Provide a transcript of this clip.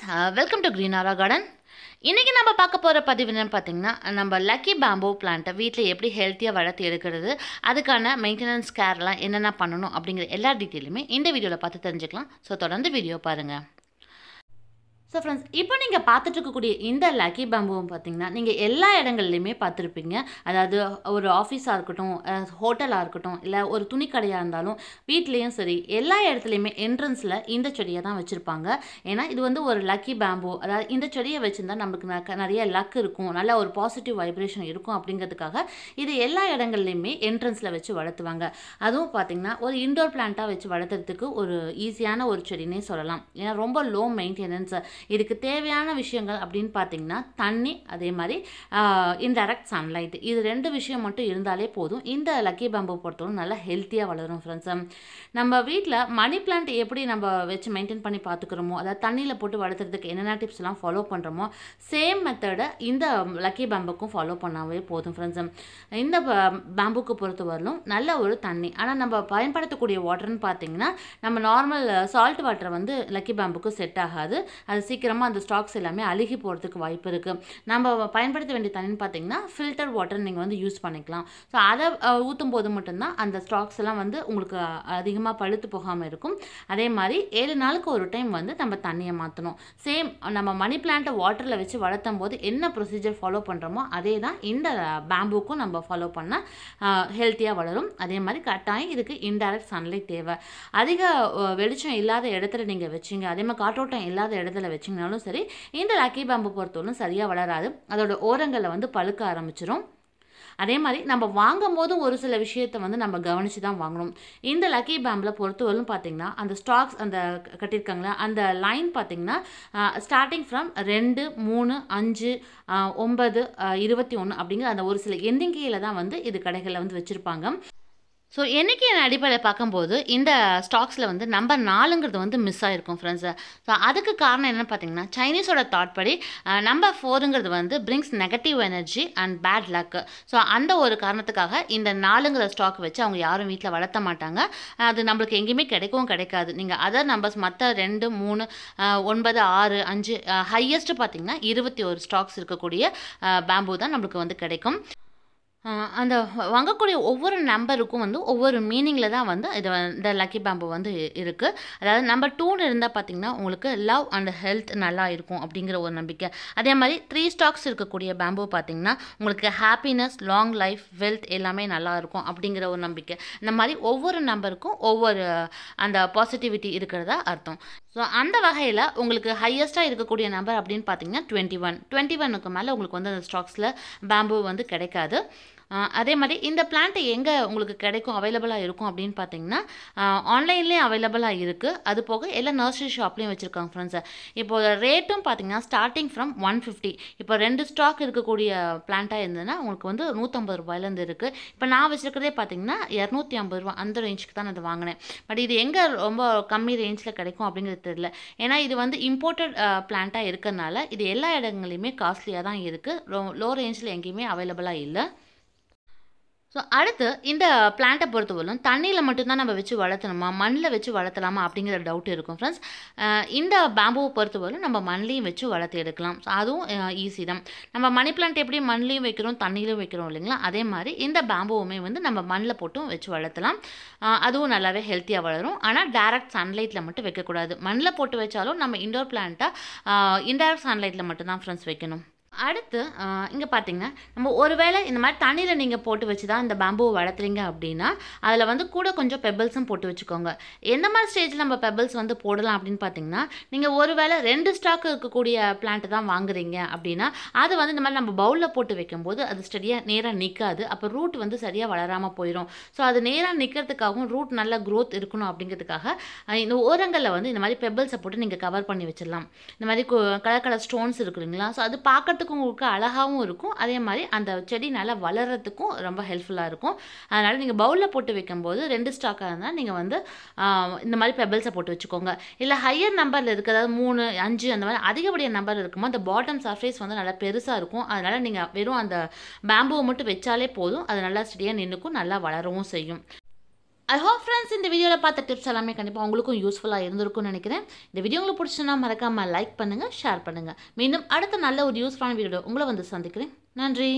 friends welcome to green aura garden இன்றைக்கி நம்ம பார்க்க போகிற பதிவு என்னென்னு பார்த்தீங்கன்னா நம்ம லக்கி பேம்போ பிளான்ட்டை வீட்டில் எப்படி ஹெல்த்தியாக வளர்த்து எடுக்கிறது அதுக்கான மெயின்டெனன்ஸ் கேர்லாம் என்னென்ன பண்ணணும் அப்படிங்கிற எல்லா டீட்டெயிலுமே இந்த வீடியோவில் பார்த்து தெரிஞ்சுக்கலாம் ஸோ தொடர்ந்து வீடியோ பாருங்கள் ஸோ ஃப்ரெண்ட்ஸ் இப்போ நீங்கள் பார்த்துட்டு இருக்கக்கூடிய இந்த லக்கி பேம்புவும் பார்த்தீங்கன்னா நீங்கள் எல்லா இடங்கள்லையுமே பார்த்துருப்பீங்க அதாவது ஒரு ஆஃபீஸாக இருக்கட்டும் ஹோட்டலாக இருக்கட்டும் இல்லை ஒரு துணி கடையாக இருந்தாலும் வீட்லேயும் சரி எல்லா இடத்துலையுமே என்ட்ரன்ஸில் இந்த செடியை தான் வச்சுருப்பாங்க ஏன்னா இது வந்து ஒரு லக்கி பேம்பு அதாவது இந்த செடியை வச்சுருந்தா நம்மளுக்கு நிறைய லக் இருக்கும் நல்ல ஒரு பாசிட்டிவ் வைப்ரேஷன் இருக்கும் அப்படிங்கிறதுக்காக இது எல்லா இடங்கள்லையுமே என்ட்ரன்ஸில் வச்சு வளர்த்துவாங்க அதுவும் பார்த்திங்கன்னா ஒரு இன்டோர் பிளான்ட்டாக வச்சு வளர்த்துறதுக்கு ஒரு ஈஸியான ஒரு செடினே சொல்லலாம் ஏன்னா ரொம்ப லோ மெயின்டெனன்ஸ் இதுக்கு தேவையான விஷயங்கள் அப்படின்னு பார்த்தீங்கன்னா தண்ணி அதே மாதிரி இன்டெரக்ட் சன்லைட் இது ரெண்டு விஷயம் மட்டும் இருந்தாலே போதும் இந்த லக்கி பம்பு பொறுத்தவரை நல்லா ஹெல்த்தியாக வளரும் ஃப்ரெண்ட்ஸ் நம்ம வீட்டில் மணி பிளான்ட் எப்படி நம்ம வச்சு மெயின்டைன் பண்ணி பார்த்துக்கிறோமோ அதாவது தண்ணியில் போட்டு வளர்த்துறதுக்கு என்னென்ன டிப்ஸ்லாம் ஃபாலோ பண்ணுறோமோ சேம் மெத்தடை இந்த லக்கி பம்புக்கும் ஃபாலோ பண்ணாவே போதும் ஃப்ரெண்ட்ஸ் இந்த பேம்புக்கு பொறுத்தவரையிலும் நல்ல ஒரு தண்ணி ஆனால் நம்ம பயன்படுத்தக்கூடிய வாட்டர்னு பார்த்தீங்கன்னா நம்ம நார்மல் சால்ட் வாட்டர் வந்து லக்கி பேம்புக்கு செட் ஆகாது அது சீக்கிரமாக அந்த ஸ்டாக்ஸ் எல்லாமே அழுகி போகிறதுக்கு வாய்ப்பு இருக்குது நம்ம பயன்படுத்த வேண்டிய தண்ணின்னு பார்த்தீங்கன்னா ஃபில்டர் வாட்டர் நீங்கள் வந்து யூஸ் பண்ணிக்கலாம் ஸோ அதை ஊற்றும் போது மட்டும்தான் அந்த ஸ்டாக்ஸ் எல்லாம் வந்து உங்களுக்கு அதிகமாக பழுத்து போகாமல் இருக்கும் அதே மாதிரி ஏழு நாளுக்கு ஒரு டைம் வந்து நம்ம தண்ணியை மாற்றணும் சேம் நம்ம மணி பிளான்ட்டை வாட்டரில் வச்சு வளர்த்தும் போது என்ன ப்ரொசீஜர் ஃபாலோ பண்ணுறோமோ அதே தான் இந்த பேம்பூக்கும் நம்ம ஃபாலோ பண்ணால் ஹெல்த்தியாக வளரும் அதே மாதிரி கட்டாயம் இதுக்கு இன்டைரக்ட் சன்லைட் தேவை அதிக வெளிச்சம் இல்லாத இடத்துல நீங்கள் வச்சிங்க அதே மாதிரி காற்றோட்டம் இல்லாத இடத்துல வச்சிங்கனாலும் சரி இந்த லக்கி பேம்பு பொறுத்தவரையும் சரியாக வளராது அதோட ஓரங்களில் வந்து பழுக்க ஆரம்பிச்சிடும் அதே மாதிரி நம்ம வாங்கும் போதும் ஒரு சில விஷயத்தை வந்து நம்ம கவனித்து தான் வாங்கணும் இந்த லக்கி பேம்பில் பொறுத்தவரையும் பார்த்திங்கன்னா அந்த ஸ்டாக்ஸ் அந்த கட்டியிருக்காங்களா அந்த லைன் பார்த்திங்கன்னா ஸ்டார்டிங் ஃப்ரம் ரெண்டு மூணு அஞ்சு ஒம்பது இருபத்தி ஒன்று அப்படிங்கிற அந்த ஒரு சில எண்ணிக்கையில் தான் வந்து இது கடைகளில் வந்து வச்சுருப்பாங்க ஸோ என்றைக்கு என் அடிப்படையில் பார்க்கும்போது இந்த ஸ்டாக்ஸில் வந்து நம்பர் நாலுங்கிறது வந்து மிஸ் ஆகிருக்கும் ஃப்ரெண்ட்ஸு ஸோ அதுக்கு காரணம் என்னென்னு பார்த்தீங்கன்னா சைனீஸோட தாட் படி நம்பர் ஃபோருங்கிறது வந்து brings negative energy and bad luck so அந்த ஒரு காரணத்துக்காக இந்த நாலுங்கிற ஸ்டாக் வச்சு அவங்க யாரும் வீட்டில் வளர்த்த மாட்டாங்க அது நம்மளுக்கு எங்கேயுமே கிடைக்கவும் கிடைக்காது நீங்கள் அதர் நம்பர்ஸ் மற்ற ரெண்டு மூணு ஒன்பது ஆறு அஞ்சு ஹையஸ்ட்டு பார்த்தீங்கன்னா இருபத்தி ஒரு ஸ்டாக்ஸ் இருக்கக்கூடிய பேம்பு தான் நம்மளுக்கு வந்து கிடைக்கும் அந்த வாங்கக்கூடிய ஒவ்வொரு நம்பருக்கும் வந்து ஒவ்வொரு மீனிங்கில் தான் வந்து இது இந்த லக்கி பேம்பு வந்து இருக்குது அதாவது நம்பர் டூன்னு இருந்தால் பார்த்தீங்கன்னா உங்களுக்கு லவ் அண்ட் ஹெல்த் நல்லா இருக்கும் அப்படிங்கிற ஒரு நம்பிக்கை அதே மாதிரி த்ரீ ஸ்டாக்ஸ் இருக்கக்கூடிய பேம்பு பார்த்தீங்கன்னா உங்களுக்கு ஹாப்பினஸ் லாங் லைஃப் வெல்த் எல்லாமே நல்லா இருக்கும் அப்படிங்கிற ஒரு நம்பிக்கை இந்த மாதிரி ஒவ்வொரு நம்பருக்கும் ஒவ்வொரு அந்த பாசிட்டிவிட்டி இருக்கிறதா அர்த்தம் ஸோ அந்த வகையில் உங்களுக்கு ஹையஸ்ட்டாக இருக்கக்கூடிய நம்பர் அப்படின்னு பார்த்தீங்கன்னா டுவெண்ட்டி ஒன் டுவெண்ட்டி ஒனுக்கு மேலே உங்களுக்கு வந்து அந்த ஸ்டாக்ஸில் பேம்பு வந்து கிடைக்காது அதே மாதிரி இந்த பிளான்ட்டு எங்கே உங்களுக்கு கிடைக்கும் அவைலபிளாக இருக்கும் அப்படின்னு பார்த்தீங்கன்னா ஆன்லைன்லேயும் அவைலபிளாக இருக்குது அது போக எல்லா நர்சரி ஷாப்லேயும் வச்சுருக்காங்க ஃப்ரெண்ட்ஸ் இப்போ ரேட்டும் பார்த்தீங்கன்னா ஸ்டார்டிங் ஃப்ரம் ஒன் ஃபிஃப்டி இப்போ ரெண்டு ஸ்டாக் இருக்கக்கூடிய பிளான்ட்டாக இருந்ததுன்னா உங்களுக்கு வந்து நூற்றம்பது ரூபாயிலேருந்து இருக்குது இப்போ நான் வச்சுருக்கிறதே பார்த்தீங்கன்னா இரநூத்தி ஐம்பது ரூபா அந்த ரேஞ்சுக்கு தான் நான் வாங்கினேன் பட் இது எங்கே ரொம்ப கம்மி ரேஞ்சில் கிடைக்கும் அப்படிங்கிறது தெரியல ஏன்னா இது வந்து இம்போர்ட்டட் பிளான்ட்டாக இருக்கிறனால இது எல்லா இடங்களையுமே காஸ்ட்லியாக தான் இருக்குது லோ ரேஞ்சில் எங்கேயுமே அவைலபிளாக இல்லை ஸோ அடுத்து இந்த பிளான்ட்டை பொறுத்தவரைக்கும் தண்ணியில் மட்டும்தான் நம்ம வச்சு வளர்த்தணுமா மண்ணில் வச்சு வளர்த்தலாமா அப்படிங்கிற டவுட் இருக்கும் ஃப்ரெண்ட்ஸ் இந்த பேம்புவை பொறுத்தவரைக்கும் நம்ம மண்ணிலையும் வச்சு வளர்த்து எடுக்கலாம் ஸோ அதுவும் ஈஸி தான் நம்ம மணி பிளான்ட் எப்படி மண்ணிலையும் வைக்கிறோம் தண்ணியிலையும் வைக்கிறோம் இல்லைங்களா அதே மாதிரி இந்த பேம்புவுமே வந்து நம்ம மண்ணில் போட்டும் வச்சு வளர்த்தலாம் அதுவும் நல்லாவே ஹெல்த்தியாக வளரும் ஆனால் டேரக்ட் சன்லைட்டில் மட்டும் வைக்கக்கூடாது மண்ணில் போட்டு வச்சாலும் நம்ம இண்டோர் பிளான்ட்டை இன்டைரக்ட் சன்லைட்டில் மட்டும்தான் ஃப்ரெண்ட்ஸ் வைக்கணும் அடுத்து இங்கே பார்த்தீங்கன்னா நம்ம ஒருவேளை இந்த மாதிரி தண்ணியில் நீங்கள் போட்டு வச்சு தான் இந்த பேம்பூவை வளர்த்துறீங்க அப்படின்னா அதில் வந்து கூட கொஞ்சம் பெபிள்ஸும் போட்டு வச்சுக்கோங்க எந்த மாதிரி ஸ்டேஜில் நம்ம பெபிள்ஸ் வந்து போடலாம் அப்படின்னு பார்த்தீங்கன்னா நீங்கள் ஒருவேளை ரெண்டு ஸ்டாக்கு இருக்கக்கூடிய பிளான்ட்டு தான் வாங்குறீங்க அப்படின்னா அது வந்து இந்த மாதிரி நம்ம பவுலில் போட்டு வைக்கும்போது அது ஸ்டடியாக நேராக நிற்காது அப்போ ரூட் வந்து சரியாக வளராமல் போயிடும் ஸோ அது நேராக நிற்கிறதுக்காகவும் ரூட் நல்ல க்ரோத் இருக்கணும் அப்படிங்கிறதுக்காக இந்த ஓரங்களில் வந்து இந்த மாதிரி பெபிள்ஸை போட்டு நீங்கள் கவர் பண்ணி வச்சிடலாம் இந்த மாதிரி கலர் கலர் ஸ்டோன்ஸ் இருக்குறீங்களா ஸோ அது பார்க்கறதுக்கு பார்க்குறதுக்கு உங்களுக்கு அழகாகவும் இருக்கும் அதே மாதிரி அந்த செடி நல்லா வளர்கிறதுக்கும் ரொம்ப ஹெல்ப்ஃபுல்லாக இருக்கும் அதனால் நீங்கள் பவுலில் போட்டு வைக்கும்போது ரெண்டு ஸ்டாக்காக இருந்தால் நீங்கள் வந்து இந்த மாதிரி பெபிள்ஸை போட்டு வச்சுக்கோங்க இல்லை ஹையர் நம்பரில் இருக்குது அதாவது மூணு அஞ்சு அந்த மாதிரி அதிகப்படியாக நம்பர் இருக்குமோ அந்த பாட்டம் சர்ஃபேஸ் வந்து நல்லா பெருசாக இருக்கும் அதனால் நீங்கள் வெறும் அந்த பேம்புவை மட்டும் வச்சாலே போதும் அது நல்லா செடியாக நின்றுக்கும் நல்லா வளரவும் செய்யும் ஐ ஹோப் ஃப்ரெண்ட்ஸ் இந்த வீடியோவில் பார்த்த டிப்ஸ் எல்லாமே கண்டிப்பாக உங்களுக்கும் யூஸ்ஃபுல்லாக இருந்திருக்கும்னு நினைக்கிறேன் இந்த வீடியோ உங்களுக்கு பிடிச்சுன்னா மறக்காமல் லைக் பண்ணுங்கள் ஷேர் பண்ணுங்கள் மீண்டும் அடுத்த நல்ல ஒரு யூஸ்ஃபுல்லான வீடியோ உங்களை வந்து சந்திக்கிறேன் நன்றி